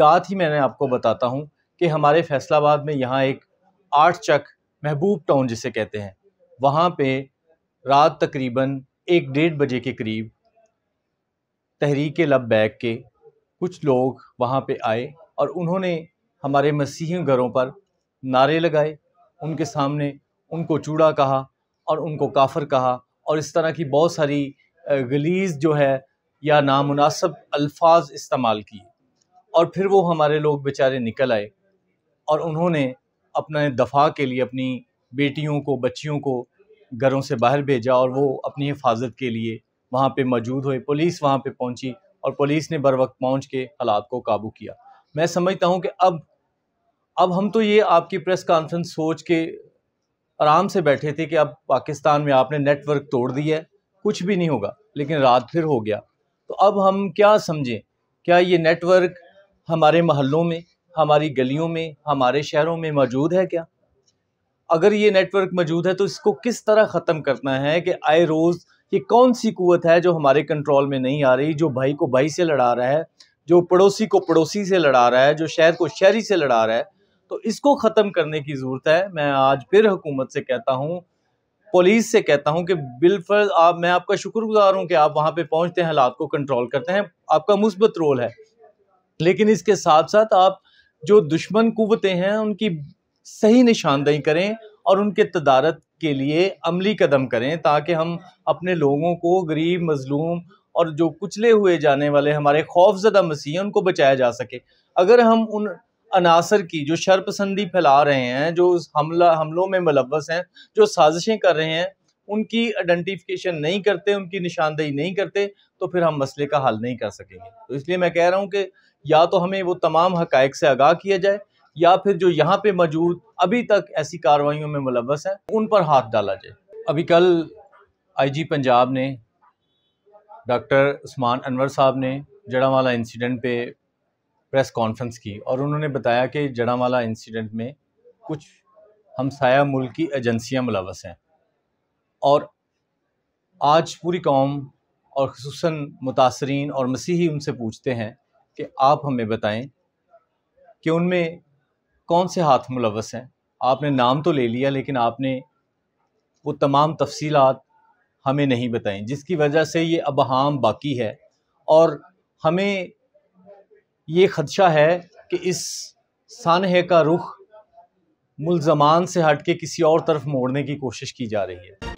साथ ही मैंने आपको बताता हूँ कि हमारे फैसलाबाद में यहाँ एक आठ चक महबूब टाउन जिसे कहते हैं वहाँ पे रात तकरीबन एक डेढ़ बजे के करीब तहरीक लब बैग के कुछ लोग वहाँ पे आए और उन्होंने हमारे मसीह घरों पर नारे लगाए उनके सामने उनको चूड़ा कहा और उनको काफर कहा और इस तरह की बहुत सारी गलीज जो है या नामुनासब अल्फाज इस्तेमाल किए और फिर वो हमारे लोग बेचारे निकल आए और उन्होंने अपने दफा के लिए अपनी बेटियों को बच्चियों को घरों से बाहर भेजा और वो अपनी हिफाजत के लिए वहाँ पे मौजूद हुए पुलिस वहाँ पे पहुँची और पुलिस ने बर वक्त पहुँच के हालात को काबू किया मैं समझता हूँ कि अब अब हम तो ये आपकी प्रेस कॉन्फ्रेंस सोच के आराम से बैठे थे कि अब पाकिस्तान में आपने नेटवर्क तोड़ दिया है कुछ भी नहीं होगा लेकिन रात फिर हो गया तो अब हम क्या समझें क्या ये नेटवर्क हमारे महलों में हमारी गलियों में हमारे शहरों में मौजूद है क्या अगर ये नेटवर्क मौजूद है तो इसको किस तरह ख़त्म करना है कि आए रोज़ ये कौन सी कुत है जो हमारे कंट्रोल में नहीं आ रही जो भाई को भाई से लड़ा रहा है जो पड़ोसी को पड़ोसी से लड़ा रहा है जो शहर को शहरी से लड़ा रहा है तो इसको ख़त्म करने की ज़रूरत है मैं आज फिर हुकूमत से कहता हूँ पुलिस से कहता हूँ कि बिलफर्ज आप मैं आपका शुक्रगुजार हूँ कि आप वहाँ पे पहुँचते हैं हालात को कंट्रोल करते हैं आपका मुस्बत रोल है लेकिन इसके साथ साथ आप जो दुश्मन कुवतें हैं उनकी सही निशानदही करें और उनके तदारत के लिए अमली कदम करें ताकि हम अपने लोगों को गरीब मजलूम और जो कुचले हुए जाने वाले हमारे खौफजदा मसीह हैं उनको बचाया जा सके अगर हम उन अनासर की जो शरपसंदी फैला रहे हैं जो हमला हमलों में मुलवस हैं जो साजिशें कर रहे हैं उनकी आइडेंटिफिकेशन नहीं करते उनकी निशानदेही नहीं करते तो फिर हम मसले का हल नहीं कर सकेंगे तो इसलिए मैं कह रहा हूँ कि या तो हमें वो तमाम हकायक से आगाह किया जाए या फिर जो यहाँ पे मौजूद अभी तक ऐसी कार्रवाइयों में मुलवस हैं उन पर हाथ डाला जाए अभी कल आईजी पंजाब ने डॉक्टर उस्मान अनवर साहब ने जड़ावाला इंसिडेंट पे प्रेस कॉन्फ्रेंस की और उन्होंने बताया कि जड़ावाला इंसिडेंट में कुछ हमसाया मुल्क की एजेंसियाँ मुलवस हैं और आज पूरी कौम और खूस मुतासरीन और मसीही उनसे पूछते हैं कि आप हमें बताएं कि उनमें कौन से हाथ मुलवस हैं आपने नाम तो ले लिया लेकिन आपने वो तमाम तफसीलात हमें नहीं बताएं जिसकी वजह से ये अबहम बाकी है और हमें ये खदशा है कि इस सानह का रुख मुलजमान से हट के किसी और तरफ मोड़ने की कोशिश की जा रही है